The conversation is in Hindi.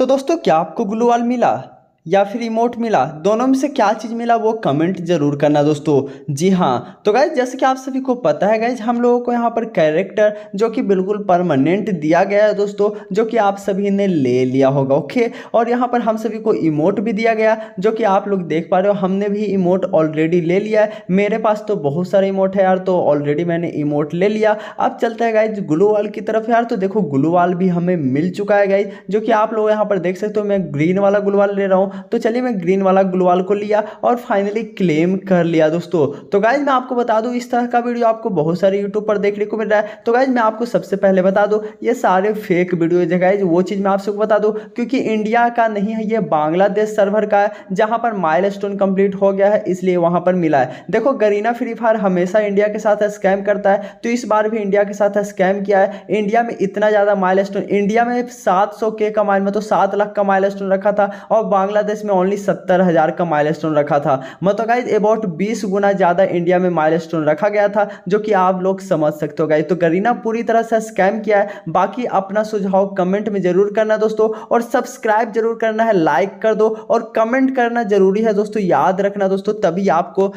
तो दोस्तों क्या आपको ग्लू वाल मिला या फिर रिमोट मिला दोनों में से क्या चीज़ मिला वो कमेंट जरूर करना दोस्तों जी हाँ तो गाइज जैसे कि आप सभी को पता है गाइज हम लोगों को यहाँ पर कैरेक्टर जो कि बिल्कुल परमानेंट दिया गया है दोस्तों जो कि आप सभी ने ले लिया होगा ओके और यहाँ पर हम सभी को इमोट भी दिया गया जो कि आप लोग देख पा रहे हो हमने भी इमोट ऑलरेडी ले लिया है मेरे पास तो बहुत सारे इमोट है यार तो ऑलरेडी मैंने इमोट ले लिया अब चलता है गाइज ग्लूवाल की तरफ यार तो देखो ग्लूवाल भी हमें मिल चुका है गाइज जो कि आप लोग यहाँ पर देख सकते हो मैं ग्रीन वाला ग्लूवाल ले रहा हूँ तो चलिए मैं ग्रीन वाला ग्लोवाल को लिया और फाइनली क्लेम कर लिया दोस्तों तो गाइज मैं आपको बता दूँ इस तरह का वीडियो आपको बहुत सारे यूट्यूब पर देखने को मिल रहा है तो गाइज मैं आपको सबसे पहले बता दूँ ये सारे फेक वीडियो है गाइज वो चीज़ मैं आपसे बता दूँ क्योंकि इंडिया का नहीं है ये बांग्लादेश सर्वर का है जहाँ पर माइल स्टोन कंप्लीट हो गया है इसलिए वहाँ पर मिला है देखो गरीना फ्री फायर हमेशा इंडिया के साथ स्कैम करता है तो इस बार भी इंडिया के साथ स्कैम किया है इंडिया में इतना ज़्यादा माइल इंडिया में सात के का में तो सात लाख का माइल रखा था और बांग्ला था तो इसमें ओनली सत्तर हज़ार का माइलस्टोन रखा था मतलब गाइज तो अबाउट बीस गुना ज़्यादा इंडिया में माइलस्टोन रखा गया था जो कि आप लोग समझ सकते हो गाइज तो गरीना पूरी तरह से स्कैम किया है बाकी अपना सुझाव कमेंट में ज़रूर करना दोस्तों और सब्सक्राइब जरूर करना है लाइक कर दो और कमेंट करना ज़रूरी है दोस्तों याद रखना दोस्तों तभी आपको